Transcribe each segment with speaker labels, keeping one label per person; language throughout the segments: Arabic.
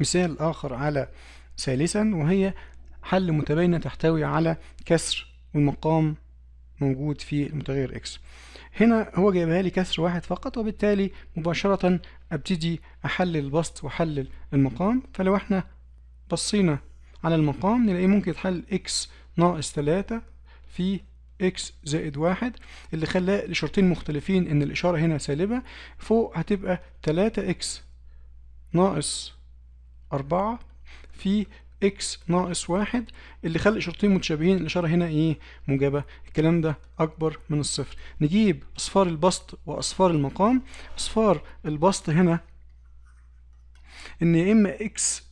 Speaker 1: مثال آخر على ثالثا وهي حل متباينة تحتوي على كسر والمقام موجود في المتغير اكس هنا هو جايبها لي كسر واحد فقط وبالتالي مباشرة ابتدي احلل البسط واحلل المقام فلو احنا بصينا على المقام نلاقيه ممكن يتحل اكس ناقص تلاتة في اكس زائد واحد اللي خلاه لشرطين مختلفين ان الاشارة هنا سالبة فوق هتبقى تلاتة اكس ناقص أربعة في اكس ناقص واحد اللي خلق شرطين متشابهين الاشاره هنا ايه موجبه الكلام ده اكبر من الصفر نجيب اصفار البسط واصفار المقام اصفار البسط هنا ان يا اما اكس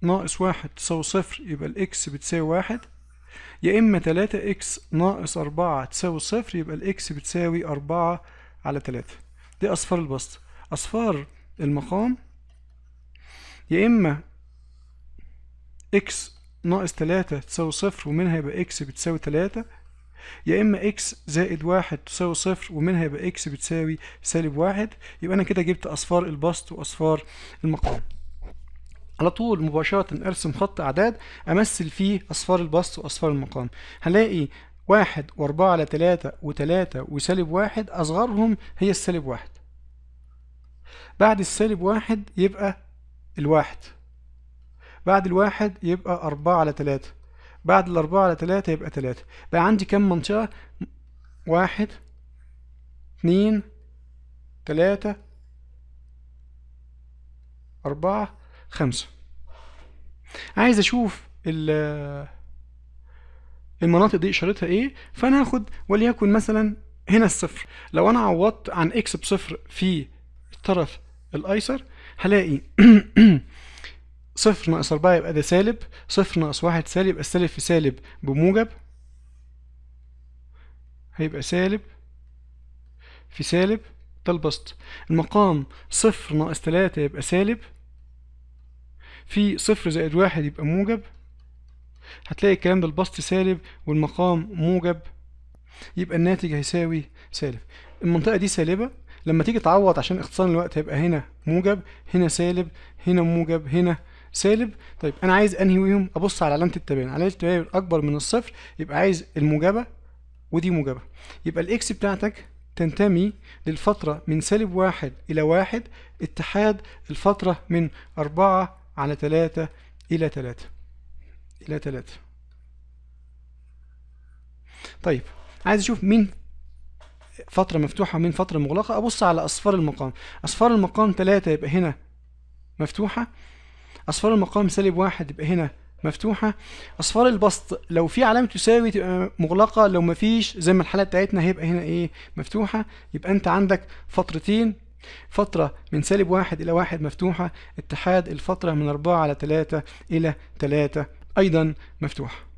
Speaker 1: ناقص واحد تساوي صفر يبقى الاكس بتساوي واحد يا اما تلاتة اكس ناقص اربعة تساوي صفر يبقى الاكس بتساوي اربعة على تلاتة دي اصفار البسط اصفار المقام يا إما إكس ناقص تلاتة تساوي صفر ومنها يبقى إكس بتساوي تلاتة يا إما إكس زائد واحد تساوي صفر ومنها يبقى إكس بتساوي سالب واحد يبقى أنا كده جبت أصفار البسط وأصفار المقام على طول مباشرة أرسم خط أعداد أمثل فيه أصفار البسط وأصفار المقام هلاقي واحد وأربعة على تلاتة وتلاتة وسالب واحد أصغرهم هي السالب واحد بعد السالب واحد يبقى الواحد بعد الواحد يبقى أربعة على تلاتة بعد الأربعة على تلاتة يبقى تلاتة بقى عندي كم منطقة واحد اتنين تلاتة أربعة خمسة عايز أشوف ال المناطق دي إشارتها إيه فأنا هاخد وليكن مثلا هنا الصفر لو أنا عوضت عن إكس بصفر في الطرف الأيسر هلاقي صفر ناقص أربعة يبقى ده سالب صفر ناقص واحد سالب يبقى السالب في سالب بموجب هيبقى سالب في سالب ده البسط المقام صفر ناقص تلاتة يبقى سالب في صفر زائد واحد يبقى موجب هتلاقي الكلام ده البسط سالب والمقام موجب يبقى الناتج هيساوي سالب المنطقة دي سالبة لما تيجي تعوض عشان اختصار الوقت هيبقى هنا موجب هنا سالب هنا موجب هنا سالب طيب انا عايز انهي ويهم ابص على علامه التباين علامه التباين اكبر من الصفر يبقى عايز الموجبه ودي موجبه يبقى الاكس بتاعتك تنتمي للفترة من سالب واحد إلى واحد اتحاد الفترة من أربعة على ثلاثه إلى ثلاثه إلى ثلاثه طيب عايز أشوف مين فترة مفتوحة ومين فترة مغلقة أبص على أصفار المقام أصفار المقام تلاتة يبقى هنا مفتوحة أصفار المقام سالب واحد يبقى هنا مفتوحة أصفار البسط لو في علامة تساوي تبقى مغلقة لو مفيش زي ما الحالة بتاعتنا هيبقى هنا إيه مفتوحة يبقى أنت عندك فترتين فترة من سالب واحد إلى واحد مفتوحة اتحاد الفترة من أربعة على تلاتة إلى تلاتة أيضا مفتوحة